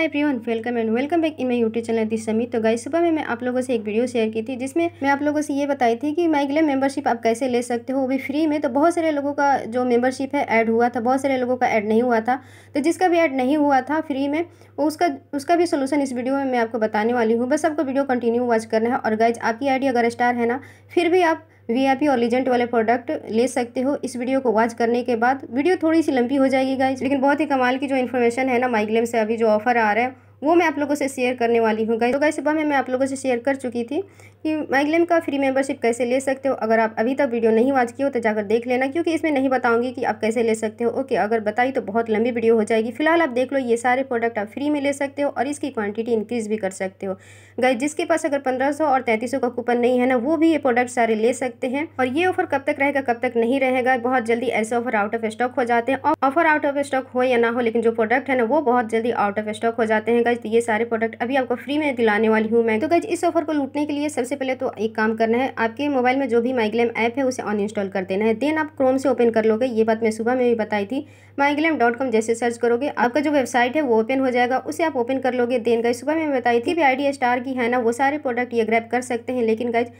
hi everyone welcome and welcome back in my YouTube channel this समी तो गई सुबह में मैं आप लोगों से एक वीडियो शेयर की थी जिसमें मैं आप लोगों से ये बताई थी कि माइग्लेम मेंबरशिप आप कैसे ले सकते हो वो भी फ्री में तो बहुत सारे लोगों का जो मेंबरशिप है ऐड हुआ था बहुत सारे लोगों का ऐड नहीं हुआ था तो जिसका भी ऐड नहीं हुआ था फ्री में उसका उसका भी सोल्यूशन इस वीडियो में मैं आपको बताने वाली हूँ बस आपको वीडियो कंटिन्यू वॉच करना है और गाइज आपकी आइडिया अगर स्टार है ना फिर भी आप वीआईपी और लीजेंट वाले प्रोडक्ट ले सकते हो इस वीडियो को वॉच करने के बाद वीडियो थोड़ी सी लंबी हो जाएगी गाइज लेकिन बहुत ही कमाल की जो इन्फॉर्मेशन है ना माइग्लेम से अभी जो ऑफर आ रहा है वो मैं आप लोगों से शेयर करने वाली हूँ गई तो गई सुबह में मैं आप लोगों से शेयर कर चुकी थी कि माइग्लेम का फ्री मेम्बरशिप कैसे ले सकते हो अगर आप अभी तक वीडियो नहीं वॉच की हो तो जाकर देख लेना क्योंकि इसमें नहीं बताऊंगी कि आप कैसे ले सकते हो ओके अगर बताई तो बहुत लंबी वीडियो हो जाएगी फिलहाल आप देख लो ये सारे प्रोडक्ट आप फ्री में ले सकते हो और इसकी क्वान्टिटी इंक्रीज़ भी कर सकते हो गई जिसके पास अगर पंद्रह और तैंतीस का कूपन नहीं है ना वो भी ये प्रोडक्ट सारे ले सकते हैं और ये ऑफर कब तक रहेगा कब तक नहीं रहेगा बहुत जल्दी ऐसे ऑफर आउट ऑफ स्टॉक हो जाते हैं ऑफर आउट ऑफ स्टॉक हो या ना हो लेकिन जो प्रोडक्ट है ना वो बहुत जल्दी आउट ऑफ स्टॉक हो जाते हैं गज ये सारे प्रोडक्ट अभी आपको फ्री में दिलाने वाली हूँ मैं तो गज इस ऑफर को लूटने के लिए सबसे पहले तो एक काम करना है आपके मोबाइल में जो भी माइग्लेम ऐप है उसे ऑन कर देना है देन आप क्रोम से ओपन कर लोगे ये बात मैं सुबह में भी बताई थी माइग्लेम डॉट कॉम जैसे सर्च करोगे आपका जो वेबसाइट है वो ओपन हो जाएगा उसे आप ओपन कर लोगे देन गई सुबह में बताई थी भी आइडिया स्टार की है ना वो सारे प्रोडक्ट ये ग्रैप कर सकते हैं लेकिन गज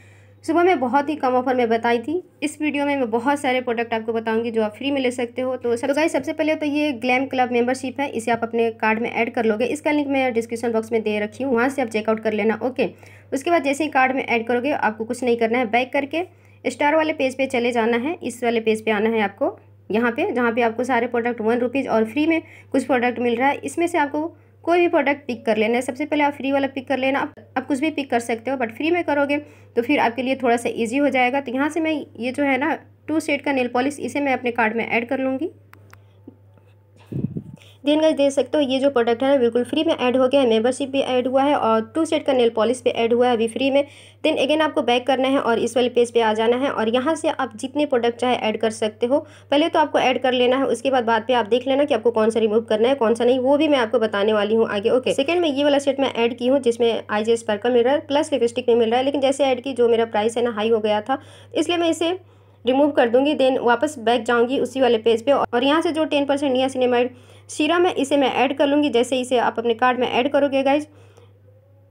सुबह मैं बहुत ही कम ऑफर में बताई थी इस वीडियो में मैं बहुत सारे प्रोडक्ट आपको बताऊंगी जो आप फ्री में ले सकते हो तो सर गाइस तो सबसे पहले तो ये ग्लैम क्लब मेंबरशिप है इसे आप अपने कार्ड में ऐड कर लोगे इसका लिंक मैं डिस्क्रिप्शन बॉक्स में दे रखी हूँ वहाँ से आप चेकआउट कर लेना ओके उसके बाद जैसे ही कार्ड में ऐड करोगे आपको कुछ नहीं करना है बैक करके स्टार वाले पेज पर चले जाना है इस वाले पेज पर आना है आपको यहाँ पर जहाँ पर आपको सारे प्रोडक्ट वन रुपीज़ और फ्री में कुछ प्रोडक्ट मिल रहा है इसमें से आपको कोई भी प्रोडक्ट पिक कर लेना है सबसे पहले आप फ्री वाला पिक कर लेना आप, आप कुछ भी पिक कर सकते हो बट फ्री में करोगे तो फिर आपके लिए थोड़ा सा ईजी हो जाएगा तो यहाँ से मैं ये जो है ना टू सेट का नेल पॉलिश इसे मैं अपने कार्ड में ऐड कर लूँगी देन गज देख सकते हो ये जो प्रोडक्ट है ना बिल्कुल फ्री में ऐड हो गया है मेंबरशिप भी ऐड हुआ है और टू सेट का नेल पॉलिश भी ऐड हुआ है अभी फ्री में देन अगेन आपको बैक करना है और इस वाले पेज पे आ जाना है और यहाँ से आप जितने प्रोडक्ट चाहे ऐड कर सकते हो पहले तो आपको ऐड कर लेना है उसके बाद बाद पे आप देख लेना कि आपको कौन सा रिमूव करना है कौन सा नहीं वो भी मैं आपको बताने वाली हूँ आगे ओके सेकंड में ये वाला सेट मैं ऐड की हूँ जिसमें आई जे स्पार्कल मिल रहा है प्लस लिपस्टिक में मिल रहा है लेकिन जैसे ऐड की जो मेरा प्राइस है ना हाई हो गया था इसलिए मैं इसे रिमूव कर दूंगी देन वापस बैक जाऊंगी उसी वाले पेज पे और यहाँ से जो टेन परसेंट निया सिनेमाइड सीरम है इसे मैं ऐड कर लूँगी जैसे इसे आप अपने कार्ड में ऐड करोगे गाइज़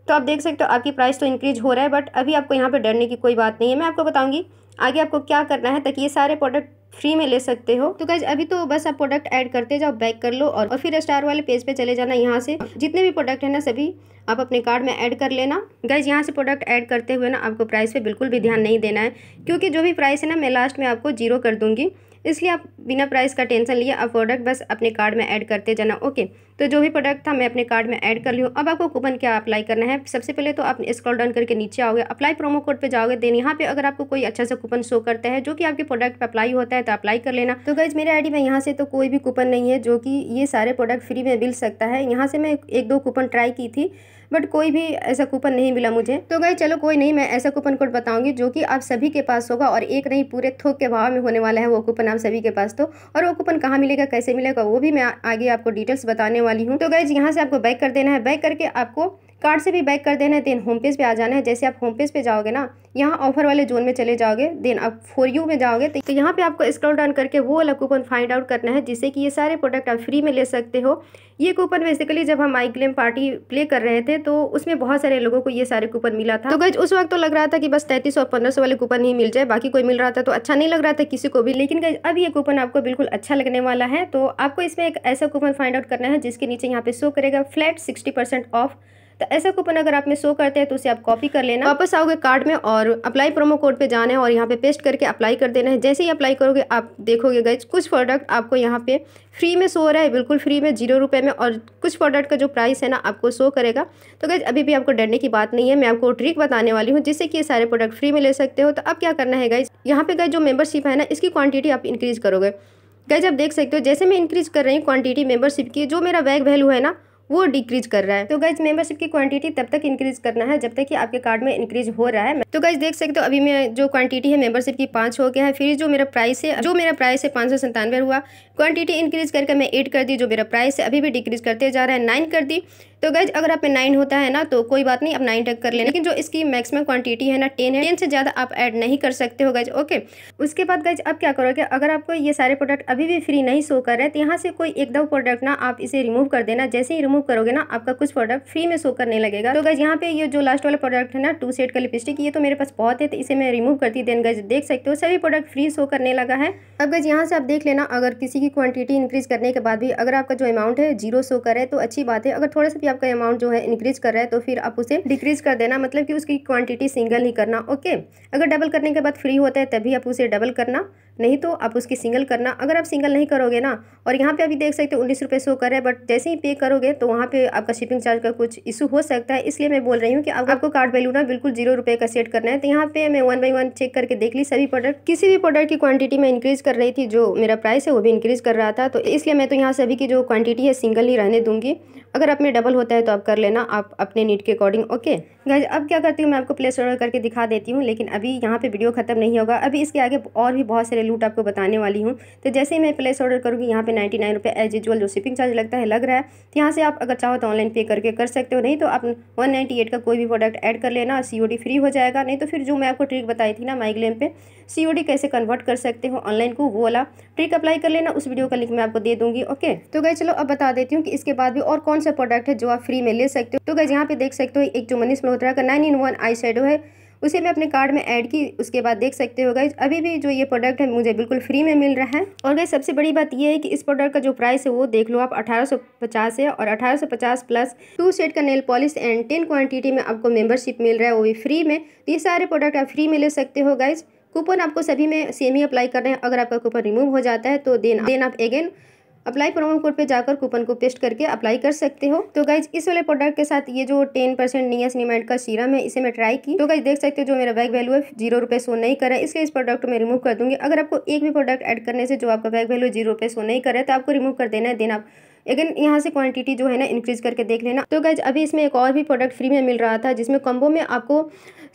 तो आप देख सकते हो आपकी प्राइस तो इंक्रीज हो रहा है बट अभी आपको यहाँ पर डरने की कोई बात नहीं है मैं आपको बताऊँगी आगे आपको क्या करना है ताकि ये सारे प्रोडक्ट फ्री में ले सकते हो तो गैज अभी तो बस आप प्रोडक्ट ऐड करते जाओ बैक कर लो और, फिर स्टार वाले पेज पे चले जाना यहाँ से जितने भी प्रोडक्ट है ना सभी आप अपने कार्ड में ऐड कर लेना गैज यहाँ से प्रोडक्ट ऐड करते हुए ना आपको प्राइस पे बिल्कुल भी ध्यान नहीं देना है क्योंकि जो भी प्राइस है ना मैं लास्ट में आपको जीरो कर दूँगी इसलिए आप बिना प्राइस का टेंशन लिए आप प्रोडक्ट बस अपने कार्ड में ऐड करते जाना ओके तो जो भी प्रोडक्ट था मैं अपने कार्ड में ऐड कर लूँ अब आपको कूपन क्या अप्लाई करना है सबसे पहले तो आप स्क्रॉल डाउन करके नीचे आओगे अप्लाई प्रोमो कोड पे जाओगे देन यहाँ पे अगर आपको कोई अच्छा सा कूपन शो करता है जो कि आपके प्रोडक्ट पे अप्लाई होता है तो अप्लाई कर लेना तो गाइज मेरे आईडी में यहाँ से तो कोई भी कूपन नहीं है जो कि ये सारे प्रोडक्ट फ्री में मिल सकता है यहाँ से मैं एक दो कूपन ट्राई की थी बट कोई भी ऐसा कूपन नहीं मिला मुझे तो गई चलो कोई नहीं मैं ऐसा कूपन कोड बताऊंगी जो कि आप सभी के पास होगा और एक नहीं पूरे थोक के भाव में होने वाला है वो कूपन आप सभी के पास तो और वो कूपन कहाँ मिलेगा कैसे मिलेगा वो भी मैं आगे आपको डिटेल्स बताने वाली हूँ तो गई यहाँ से आपको बैक कर देना है बैक करके आपको कार्ड से भी बैक कर देना है देन होम पेज पे आ जाना है जैसे आप होम पेज पे जाओगे ना यहाँ ऑफर वाले जोन में चले जाओगे देन आप फॉर यू में जाओगे तो, तो यहाँ पे आपको स्क्रॉल डाउन करके वो वाला कूपन फाइंड आउट करना है जिससे कि ये सारे प्रोडक्ट आप फ्री में ले सकते हो ये कूपन बेसिकली जब हम आई क्लेम पार्टी प्ले कर रहे थे तो उसमें बहुत सारे लोगों को ये सारे कूपन मिला था तो गज उस वक्त तो लग रहा था कि बस तैतीस और पंद्रह वाले कूपन ही मिल जाए बाकी कोई मिल रहा था तो अच्छा नहीं लग रहा था किसी को भी लेकिन गज अब ये कूपन आपको बिल्कुल अच्छा लगने वाला है तो आपको इसमें एक ऐसा कूपन फाइंड आउट करना है जिसके नीचे यहाँ पे शो करेगा फ्लैट सिक्सटी ऑफ तो ऐसा कूपन अगर आप में शो करते हैं तो उसे आप कॉपी कर लेना वापस आओगे कार्ड में और अप्लाई प्रोमो कोड पे जाना है और यहाँ पे पेस्ट करके अप्लाई कर देना है जैसे ही अप्लाई करोगे आप देखोगे गए कुछ प्रोडक्ट आपको यहाँ पे फ्री में शो हो रहा है बिल्कुल फ्री में जीरो रुपये में और कुछ प्रोडक्ट का जो प्राइस है ना आपको शो करेगा तो गैज अभी भी आपको डरने की बात नहीं है मैं आपको ट्रिक बताने वाली हूँ जिससे कि ये सारे प्रोडक्ट फ्री में ले सकते हो तो अब क्या करना है गाइज यहाँ पे गए जो मेम्बरशिप है ना इसकी क्वांटिटी आप इंक्रीज़ करोगे गैज आप देख सकते हो जैसे मैं इंक्रीज़ कर रही हूँ क्वान्टिटी मेम्बरशिप की जो मेरा बैग वैल्यू है ना वो डिक्रीज कर रहा है तो गाइज मेंबरशिप की क्वांटिटी तब तक इंक्रीज करना है जब तक कि आपके कार्ड में इंक्रीज हो रहा है तो गाइज देख सकते हो अभी मैं जो क्वांटिटी है मेंबरशिप की पाँच हो गया है फिर जो मेरा प्राइस है जो मेरा प्राइस है पाँच हुआ क्वांटिटी इंक्रीज करके मैं एट कर दी जो मेरा प्राइस है अभी भी डिक्रीज करते जा रहा है नाइन कर दी तो गैज अगर आप नाइन होता है ना तो कोई बात नहीं आप नाइन टक कर लेना लेकिन जो इसकी मैक्सिमम क्वांटिटी है ना टेन है टेन से ज़्यादा आप ऐड नहीं कर सकते हो गैज ओके उसके बाद गैज आप क्या करोगे अगर आपको ये सारे प्रोडक्ट अभी भी फ्री नहीं शो कर रहे तो यहाँ से कोई एक दो प्रोडक्ट ना आप इसे रिमूव कर देना जैसे ही रिमूव करोगे ना आपका कुछ प्रोडक्ट फ्री में शो करने लगेगा तो गैज यहाँ पे ये जो लास्ट वाला प्रोडक्ट है ना टू सेट का लिपस्टिक ये तो मेरे पास बहुत है तो इसे मैं रिमूव करती देन गज देख सकते हो सभी प्रोडक्ट फ्री शो करने लगा है अब गज यहाँ से आप देख लेना अगर किसी की क्वान्टिटी इंक्रीज करने के बाद भी अगर आपका जो अमाउंट है जीरो शो करे तो अच्छी बात है अगर थोड़ा सा आपका अमाउंट जो है इंक्रीज कर रहा है तो फिर आप उसे डिक्रीज कर देना मतलब कि उसकी क्वांटिटी सिंगल ही करना ओके अगर डबल करने के बाद फ्री होता है तभी आप उसे डबल करना नहीं तो आप उसकी सिंगल करना अगर आप सिंगल नहीं करोगे ना और यहाँ पे अभी देख सकते हो उन्नीस रुपये शो कर रहे हैं बट जैसे ही पे करोगे तो वहाँ पे आपका शिपिंग चार्ज का कुछ इशू हो सकता है इसलिए मैं बोल रही हूँ कि आप, आपको कार्ड वैल्यू ना बिल्कुल जीरो रुपये का सेट करना है तो यहाँ पे मैं वन बाई वन चेक करके देख ली सभी प्रोडक्ट किसी भी प्रोडक्ट की क्वान्टिटी में इंक्रीज कर रही थी जो मेरा प्राइस है वो भी इंक्रीज कर रहा था तो इसलिए मैं तो यहाँ सभी की जो क्वान्टिटी है सिंगल ही रहने दूंगी अगर आप में डबल होता है तो आप कर लेना आप अपने नीट के अकॉर्डिंग ओके गाइज अब क्या करती हूँ मैं आपको प्लेस ऑर्डर करके दिखा देती हूँ लेकिन अभी यहाँ पे वीडियो खत्म नहीं होगा अभी इसके आगे और भी बहुत सारे लूट आपको बताने वाली हूँ तो जैसे ही मैं प्लेस ऑर्डर करूँगी यहाँ पे नाइन्टी नाइन रुपये एज यूजल जो शिपिंग चार्ज लगता है लग रहा है तो यहाँ से आप अगर चाहो तो ऑनलाइन पे करके कर सकते हो नहीं तो आप वन नाइन्टी एट का कोई भी प्रोडक्ट ऐड कर लेना सी फ्री हो जाएगा नहीं तो फिर जो मैं आपको ट्रिक बताई थी ना माइग्लेम पे सी कैसे कन्वर्ट कर सकते हो ऑनलाइन को वो वाला ट्रिक अप्लाई कर लेना उस वीडियो का लिंक मैं आपको दे दूँगी ओके तो गए चलो अब बता देती हूँ कि इसके बाद भी और कौन सा प्रोडक्ट है जो आप फ्री में ले सकते हो तो गए यहाँ पे देख सकते हो एक जो मनीष मल्होत्रा का नाइन इन वन आई है उसे मैं अपने कार्ड में ऐड की उसके बाद देख सकते हो गाइज अभी भी जो ये प्रोडक्ट है मुझे बिल्कुल फ्री में मिल रहा है और गई सबसे बड़ी बात यह है कि इस प्रोडक्ट का जो प्राइस है वो देख लो आप अठारह है और अठारह प्लस टू सेट का nail polish and ten quantity में आपको मेम्बरशिप मिल रहा है वो भी फ्री में तो ये सारे प्रोडक्ट आप फ्री में ले सकते हो गाइज़ कूपन आपको सभी में सेम ही अप्लाई कर रहे हैं अगर आपका कूपन रिमूव हो जाता है तो देन देन आप अगेन अप्लाई प्रोमो कोड पे जाकर कूपन को पेस्ट करके अप्लाई कर सकते हो तो गाइज इस वाले प्रोडक्ट के साथ ये जो टेन परसेंट नियासिनेमाइड का सीरम है इसे मैं ट्राई की तो गाइज देख सकते हो जो मेरा बैग वैल्यू है जीरो रुपये सो नहीं करा इसलिए इस प्रोडक्ट को मैं रिमूव कर दूंगी अगर आपको एक भी प्रोडक्ट एड करने से जो आपका बैग वैल्यू जीरो रुपये सो नहीं करा तो आपको रिमूव कर देना है देन आप अगर यहाँ से क्वांटिटी जो है ना इंक्रीज करके देख लेना तो गैज अभी इसमें एक और भी प्रोडक्ट फ्री में मिल रहा था जिसमें कॉम्बो में आपको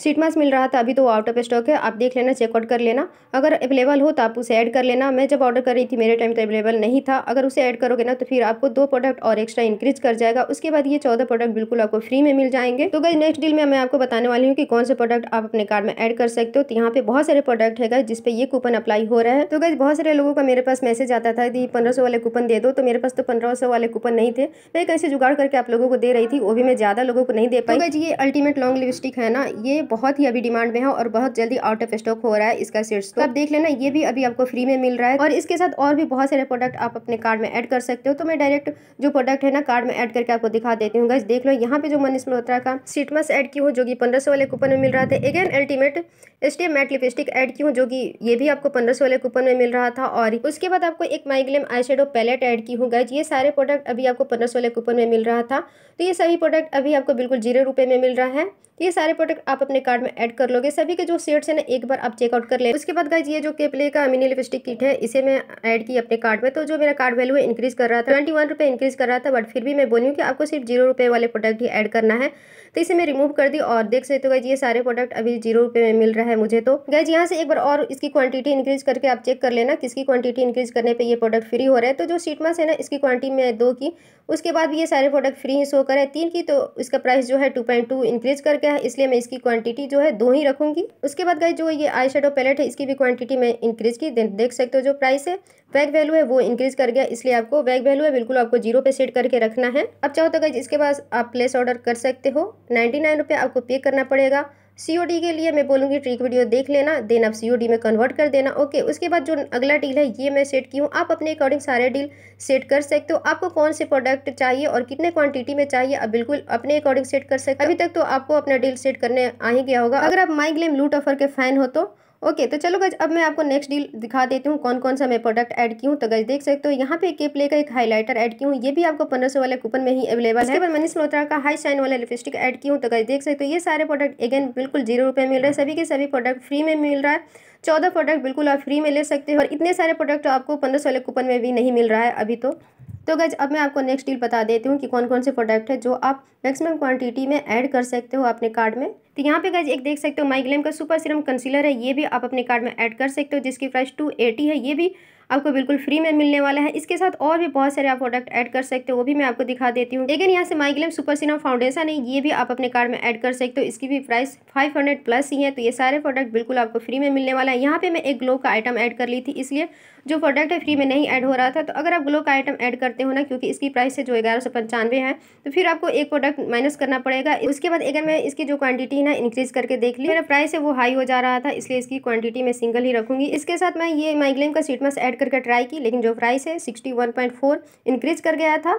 सीट मास्क मिल रहा था अभी तो वो आउट ऑफ स्टॉक है आप देख लेना चेकआउट कर लेना अगर अवेलेबल हो तो आप उसे ऐड कर लेना मैं जब ऑर्डर कर रही थी मेरे टाइम तो अवेलेबल नहीं था अगर उसे ऐड करोगे ना तो फिर आपको दो प्रोडक्ट और एक्स्ट्रा इंक्रीज कर जाएगा उसके बाद ये चौदह प्रोडक्ट बिल्कुल आपको फ्री में मिल जाएंगे तो गई नेक्स्ट डील में मैं आपको बताने वाली हूँ कि कौन से प्रोडक्ट आप अपने कार्ड में ऐड कर सकते हो तो यहाँ पे बहुत सारे प्रोडक्ट है जिसपे ये कूपन अप्लाई हो रहा है तो गई बहुत सारे लोगों का मेरे पास मैसेज आता था कि पंद्रह वाले कूपन दे दो तो मेरे पास तो पंद्रह सौ वाले कूपन नहीं थे मैं तो एक ऐसे जुगाड़ करके आप लोगों को दे रही थी वो भी मैं ज़्यादा लोगों को नहीं दे पाई तो ये अल्टीमेट लॉन्ग लिपस्टिक है ना ये बहुत ही अभी डिमांड में है और बहुत जल्दी आउट ऑफ स्टॉक हो रहा है इसका सेट्स तो आप देख लेना ये भी अभी आपको फ्री में मिल रहा है और इसके साथ और भी बहुत सारे प्रोडक्ट आप अपने कार्ड में ऐड कर सकते हो तो मैं डायरेक्ट जो प्रोडक्ट है ना कार्ड में ऐड करके आपको दिखा देती हूँ देख लो यहाँ पे जो मनीष मल्होत्रा का सीटमस ऐड की हो जो कि पंद्रह वाले कूपन में मिल रहा था अगेन अल्टीमेट इसलिए मैट लिपस्टिक ऐड की हूँ जो कि ये भी आपको पंद्रह वाले कूपन में मिल रहा था और उसके बाद आपको एक MyGlamm eye shadow palette add की हूँ गैज ये सारे प्रोडक्ट अभी आपको पंद्रह वाले कूपन में मिल रहा था तो ये सभी प्रोडक्ट अभी आपको बिल्कुल जीरो रुपये में मिल रहा है तो ये सारे प्रोडक्ट आप अपने कार्ड में ऐड कर लोगे सभी के जो सेट्स हैं ना एक बार आप चेकआउट कर ले उसके बाद गाइज ये जो केपले का मिनी लिपस्टिक किट है इसे मैं ऐड की अपने कार्ड में तो जो मेरा कार्ड वैल्यू है इंक्रीज कर रहा था ट्वेंटी वन रुपये इंक्रीज कर रहा था बट फिर भी मैं बोली हूँ कि आपको सिर्फ जीरो रुपये वाले प्रोडक्ट ही ऐड करना है तो इसे मैं रिमूव कर दी और देख सकते हो गाइज ये सारे प्रोडक्ट अभी जीरो रुपये में मिल रहा है मुझे तो गाइज यहाँ से एक बार और इसकी क्वांटिटी इंक्रीज करके आप चेक कर लेना किसकी क्वांटिटी इंक्रीज करने पर ये प्रोडक्ट फ्री हो रहा है तो जो सीटमास है ना इसकी क्वांटिटी में दो की उसके बाद भी ये सारे प्रोडक्ट फ्री ही शो करें तीन की तो इसका प्राइस जो है टू इंक्रीज करके का है इसलिए मैं इसकी क्वांटिटी जो है दो ही रखूंगी उसके बाद गई जो ये आई शेडो पैलेट है इसकी भी क्वांटिटी मैं इंक्रीज़ की देख सकते हो जो प्राइस है वैग वैल्यू है वो इंक्रीज़ कर गया इसलिए आपको वैग वैल्यू है बिल्कुल आपको जीरो पे सेट करके रखना है अब चाहो तो गई इसके बाद आप प्लेस ऑर्डर कर सकते हो नाइन्टी नाइन आपको पे करना पड़ेगा सीओडी के लिए मैं बोलूँगी ट्रिक वीडियो देख लेना देन आप सीओडी में कन्वर्ट कर देना ओके उसके बाद जो अगला डील है ये मैं सेट की हूँ आप अपने अकॉर्डिंग सारे डील सेट कर सकते हो आपको कौन से प्रोडक्ट चाहिए और कितने क्वांटिटी में चाहिए आप बिल्कुल अपने अकॉर्डिंग सेट कर सकते अभी तक तो आपको अपना डील सेट करने आ ही गया होगा अगर आप माई ग्लेम लूट ऑफर के फ़ैन हो तो ओके तो चलो गज अब मैं आपको नेक्स्ट डील दिखा देती हूँ कौन कौन सा मैं प्रोडक्ट ऐड की हूँ तो गज देख सकते हो यहाँ पे के प्ले का एक हाईलाइटर ऐड की हूँ ये भी आपको पंद्रह सौ वाले कूपन में ही अवेलेबल है मनीष मल्होत्रा का हाई शाइन वाला लिपस्टिक ऐड की हूँ तो गज देख सकते हो ये सारे प्रोडक्ट अगेन बिल्कुल जीरो रुपये मिल रहे हैं सभी के सभी प्रोडक्ट फ्री में मिल रहा है चौदह प्रोडक्ट बिल्कुल आप फ्री में ले सकते हो और इतने सारे प्रोडक्ट आपको पंद्रह सौ वाले कूपन में भी नहीं मिल रहा है अभी तो तो गज अब मैं आपको नेक्स्ट डील बता देती हूँ कि कौन कौन से प्रोडक्ट है जो आप मैक्सिमम क्वांटिटी में ऐड कर सकते हो अपने कार्ड में तो यहाँ पे गज एक देख सकते हो माइग्लेम का सुपर सीरम कंसीलर है ये भी आप अपने कार्ड में ऐड कर सकते हो जिसकी प्राइस टू एटी है ये भी आपको बिल्कुल फ्री में मिलने वाला है इसके साथ और भी बहुत सारे आप प्रोडक्ट ऐड कर सकते हो वो भी मैं आपको दिखा देती हूँ लेकिन यहाँ से माइग्लेम सुपर सिनम फाउंडेशन है ये भी आप अपने कार्ड में ऐड कर सकते हो इसकी भी प्राइस फाइव हंड्रेड प्लस ही है तो ये सारे प्रोडक्ट बिल्कुल आपको फ्री में मिलने वाला है यहाँ पे मैं एक ग्लो का आइटम ऐड कर ली थी इसलिए जो प्रोडक्ट है फ्री में नहीं ऐड हो रहा था तो अगर आप ग्लो का आइटम ऐड करते हो ना क्योंकि इसकी प्राइस है जो ग्यारह सौ पंचानवे है तो फिर आपको एक प्रोडक्ट माइनस करना पड़ेगा उसके बाद अगर मैं इसकी जो क्वांटिटी है ना इंक्रीज करके देख ली मेरा प्राइस है वो हाई हो जा रहा था इसलिए इसकी क्वांटिटी मैं सिंगल ही रखूँगी इसके साथ मैं ये माइग्लेम का सीटमस ऐड ऐड करके ट्राई की लेकिन जो प्राइस है sixty one point four increase कर गया था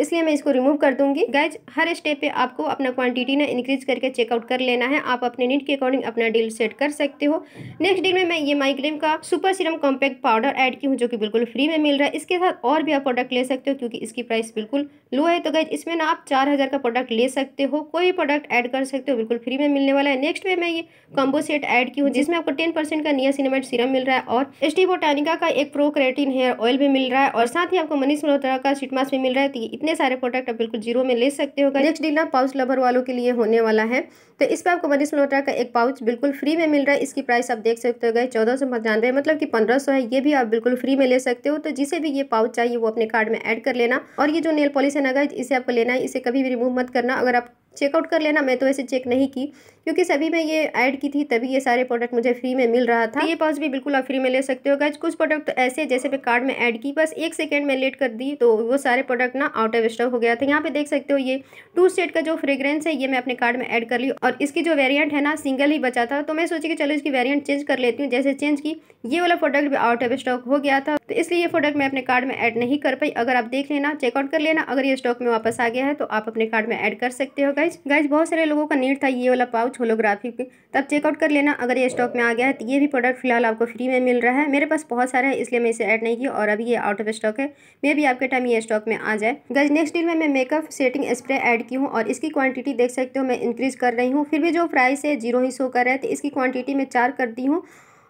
इसलिए मैं इसको रिमूव कर दूंगी गैज हर स्टेप पे आपको अपना क्वांटिटी ना इंक्रीज करके चेकआउट कर लेना है आप अपने नीड के अकॉर्डिंग अपना डील सेट कर सकते हो नेक्स्ट डील में मैं ये माइग्रेन का super serum compact powder add की हूँ जो कि बिल्कुल फ्री में मिल रहा है इसके साथ और भी आप प्रोडक्ट ले सकते हो क्योंकि इसकी प्राइस बिल्कुल लो है तो गैज इसमें ना आप चार हज़ार का प्रोडक्ट ले सकते हो कोई भी प्रोडक्ट ऐड कर सकते हो बिल्कुल फ्री में मिलने वाला है नेक्स्ट में मैं ये कॉम्बो सेट ऐड की हूँ जिसमें आपको टेन परसेंट का निया सिनेमाइट सीरम मिल रहा है और एस टी बोटानिका का एक प्रो क्रेटिन हेयर ऑयल भी मिल रहा है और साथ ही आपको मनीष मल्होत्रा का शीट भी मिल रहा है तो इतने इतने सारे प्रोडक्ट आप बिल्कुल जीरो में ले सकते होगा नेक्स्ट डील ना पाउच लवर वालों के लिए होने वाला है तो इस पर आपको मनीष मल्होत्रा का एक पाउच बिल्कुल फ्री में मिल रहा है इसकी प्राइस आप देख सकते हो गए चौदह मतलब कि पंद्रह है ये भी आप बिल्कुल फ्री में ले सकते हो तो जिसे भी ये पाउच चाहिए वो अपने कार्ड में एड कर लेना और ये जो नेल पॉलिश है ना इसे आपको लेना है इसे कभी भी रिमूव मत करना अगर आप चेकआउट कर लेना मैं तो ऐसे चेक नहीं की क्योंकि सभी मैं ये ऐड की थी तभी ये सारे प्रोडक्ट मुझे फ्री में मिल रहा था ये पाउच भी बिल्कुल आप फ्री में ले सकते हो गैज कुछ प्रोडक्ट तो ऐसे जैसे मैं कार्ड में ऐड की बस एक सेकेंड में लेट कर दी तो वो सारे प्रोडक्ट ना आउट ऑफ स्टॉक हो गया था यहाँ पे देख सकते हो ये टू स्टेट का जो फ्रेग्रेंस है ये मैं अपने कार्ड में ऐड कर ली और इसकी जो वेरियंट है ना सिंगल ही बचा था तो मैं सोची कि चलो इसकी वेरियंट चेंज कर लेती हूँ जैसे चेंज की ये वाला प्रोडक्ट भी आउट ऑफ स्टॉक हो गया था तो इसलिए ये प्रोडक्ट मैं अपने कार्ड में ऐड नहीं कर पाई अगर आप देख लेना चेकआउट कर लेना अगर ये स्टॉक में वापस आ गया है तो आप अपने कार्ड में ऐड कर सकते हो गाइज गाइज बहुत सारे लोगों का नीड था ये वाला पाउच होलोग्राफी तब चेकआउट कर लेना अगर ये स्टॉक में आ गया है तो ये भी प्रोडक्ट फिलहाल आपको फ्री में मिल रहा है मेरे पास बहुत सारा है इसलिए मैं इसे ऐड नहीं किया और अभी ये आउट ऑफ स्टॉक है मे भी आपके टाइम ये स्टॉक में आ जाए गाइज नेक्स्ट डील में मैं मेकअप सेटिंग स्प्रे ऐड की हूँ और इसकी क्वान्टिटी देख सकते हो मैं इंक्रीज कर रही हूँ फिर भी जो प्राइस है जीरो ही शो कर रहा है तो इसकी क्वान्टिटी मैं चार कर दी हूँ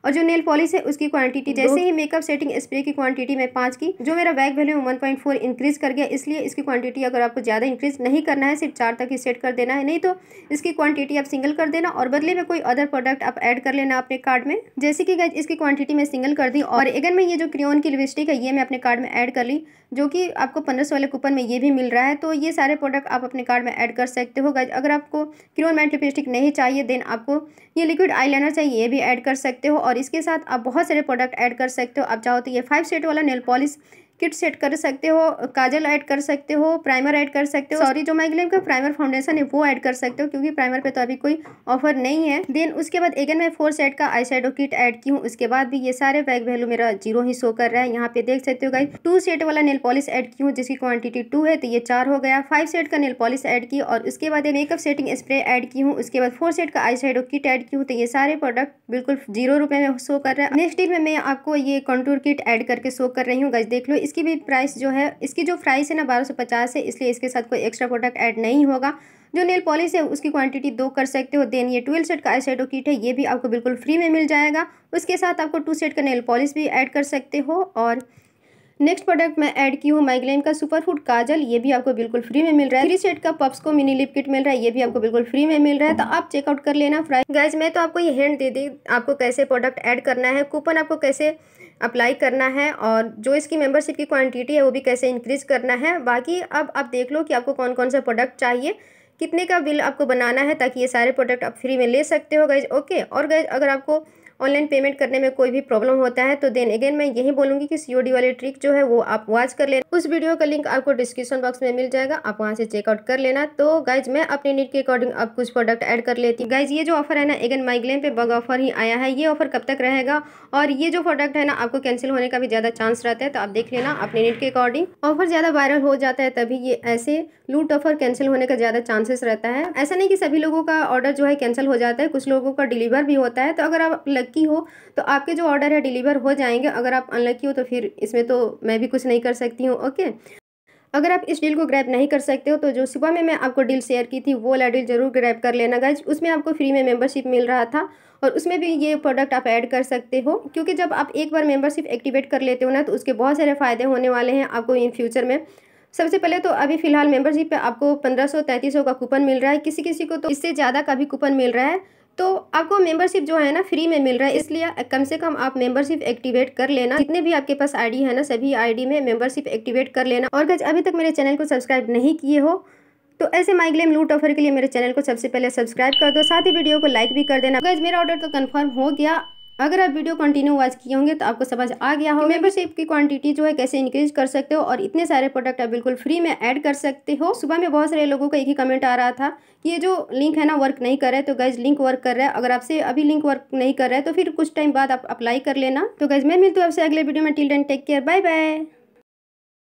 और जो नेल पॉलिश है उसकी क्वांटिटी जैसे ही मेकअप सेटिंग स्प्रे की क्वांटिटी में पांच की जो मेरा bag value one point four increase कर गया इसलिए इसकी क्वांटिटी अगर आपको ज़्यादा इंक्रीज नहीं करना है सिर्फ चार तक ही सेट कर देना है नहीं तो इसकी क्वांटिटी आप सिंगल कर देना और बदले में कोई अदर प्रोडक्ट आप ऐड कर लेना अपने कार्ड में जैसे कि इसकी क्वांटिटी मैं सिंगल कर दी और एगन में ये जो क्रियोन की लिपस्टिक है ये मैं अपने कार्ड में एड कर ली जो कि आपको पंद्रह सौ वाले कूपन में ये भी मिल रहा है तो ये सारे प्रोडक्ट आप अपने कार्ड में ऐड कर सकते हो गाइज अगर आपको क्रिमल मैट लिपस्टिक नहीं चाहिए देन आपको ये लिक्विड लाइनर चाहिए ये भी ऐड कर सकते हो और इसके साथ आप बहुत सारे प्रोडक्ट ऐड कर सकते हो आप चाहो तो ये फाइव सेट वाला नेल पॉलिश किट सेट कर सकते हो काजल ऐड कर सकते हो प्राइमर ऐड कर सकते हो सॉरी जो माइग्लेम का प्राइमर फाउंडेशन है वो ऐड कर सकते हो क्योंकि प्राइमर पे तो अभी कोई ऑफर नहीं है देन उसके बाद अगेन मैं फोर सेट का आई शेडो किट ऐड की हूँ उसके बाद भी ये सारे बैग वैल्यू मेरा जीरो ही शो कर रहा है यहाँ पे देख सकते हो गाई टू सेट वाला नेल पॉलिश एड की हूँ जिसकी क्वान्टिटी टू है तो ये चार हो गया फाइव सेट का नेल पॉलिश एड की और उसके बाद मेकअप सेटिंग स्प्रे एड की हूँ उसके बाद फोर सेट का आई शेडो किट एड की हूँ तो ये सारे प्रोडक्ट बिल्कुल जीरो रुपए में शो कर रहा है नेक्स्ट डे में मैं आपको ये कंटूर किट ऐड करके शो कर रही हूँ गज देख लो इसकी भी प्राइस जो है इसकी जो प्राइस है ना बारह सौ पचास है इसलिए इसके साथ कोई एक्स्ट्रा प्रोडक्ट ऐड नहीं होगा जो नेल पॉलिश है उसकी क्वांटिटी दो कर सकते हो देन ये ट्वेल्व सेट का आई किट है ये भी आपको बिल्कुल फ्री में मिल जाएगा उसके साथ आपको टू सेट का नेल पॉलिश भी ऐड कर सकते हो और नेक्स्ट प्रोडक्ट मैं ऐड की हूँ माइग्लेन का सुपर फूड काजल ये भी आपको बिल्कुल फ्री में मिल रहा है थ्री सेट का पप्स को मिनी लिप किट मिल रहा है ये भी आपको बिल्कुल फ्री में मिल रहा है तो आप चेकआउट कर लेना फ्राइज गैज मैं तो आपको ये हैंड दे दी आपको कैसे प्रोडक्ट ऐड करना है कूपन आपको कैसे अप्लाई करना है और जो इसकी मेंबरशिप की क्वांटिटी है वो भी कैसे इंक्रीज़ करना है बाकी अब आप देख लो कि आपको कौन कौन सा प्रोडक्ट चाहिए कितने का बिल आपको बनाना है ताकि ये सारे प्रोडक्ट आप फ्री में ले सकते हो गाइज ओके और गाइज अगर आपको ऑनलाइन पेमेंट करने में कोई भी प्रॉब्लम होता है तो देन अगेन मैं यही बोलूंगी कि सीओडी वाली ट्रिक जो है वो आप वॉच कर लेना उस वीडियो का लिंक आपको डिस्क्रिप्शन बॉक्स में मिल जाएगा आप वहाँ से चेकआउट कर लेना तो गाइज मैं अपने नीट के अकॉर्डिंग अब कुछ प्रोडक्ट एड कर लेती हूँ गाइज ये जो ऑफर है ना अगेन माइग्लेन पे बग ऑफर ही आया है ये ऑफर कब तक रहेगा और ये जो प्रोडक्ट है ना आपको कैंसिल होने का भी ज़्यादा चांस रहता है तो आप देख लेना अपने नीट के अकॉर्डिंग ऑफर ज़्यादा वायरल हो जाता है तभी ये ऐसे लूट ऑफर कैंसिल होने का ज़्यादा चांसेस रहता है ऐसा नहीं कि सभी लोगों का ऑर्डर जो है कैंसिल हो जाता है कुछ लोगों का डिलीवर भी होता है तो अगर आप लग अनलक्की हो तो आपके जो ऑर्डर है डिलीवर हो जाएंगे अगर आप अनलक्की हो तो फिर इसमें तो मैं भी कुछ नहीं कर सकती हूँ ओके अगर आप इस डील को ग्रैप नहीं कर सकते हो तो जो सुबह में मैं आपको डील शेयर की थी वो वाला डील जरूर ग्रैप कर लेना गाइज उसमें आपको फ्री में मेंबरशिप मिल रहा था और उसमें भी ये प्रोडक्ट आप ऐड कर सकते हो क्योंकि जब आप एक बार मेंबरशिप एक्टिवेट कर लेते हो ना तो उसके बहुत सारे फ़ायदे होने वाले हैं आपको इन फ्यूचर में सबसे पहले तो अभी फिलहाल मेंबरशिप पर आपको पंद्रह सौ का कूपन मिल रहा है किसी किसी को तो इससे ज़्यादा का भी कूपन मिल रहा है तो आपको मेंबरशिप जो है ना फ्री में मिल रहा है इसलिए कम से कम आप मेंबरशिप एक्टिवेट कर लेना जितने भी आपके पास आईडी है ना सभी आईडी में मेंबरशिप एक्टिवेट कर लेना और गज अभी तक मेरे चैनल को सब्सक्राइब नहीं किए हो तो ऐसे माइग्लेम लूट ऑफर के लिए मेरे चैनल को सबसे पहले सब्सक्राइब कर दो साथ ही वीडियो को लाइक भी कर देना तो मेरा ऑर्डर तो कन्फर्म हो गया अगर आप वीडियो कंटिन्यू वॉच किए होंगे तो आपको समझ आ गया हो मेंबरशिप की क्वांटिटी जो है कैसे इंक्रीज कर सकते हो और इतने सारे प्रोडक्ट आप बिल्कुल फ्री में ऐड कर सकते हो सुबह में बहुत सारे लोगों का एक ही कमेंट आ रहा था कि ये जो लिंक है ना वर्क नहीं कर रहा है तो गैज लिंक वर्क कर रहा है अगर आपसे अभी लिंक वर्क नहीं कर रहा है तो फिर कुछ टाइम बाद आप अप्लाई कर लेना तो गैज मैं मिलती हूँ आपसे अगले वीडियो में till then take care bye bye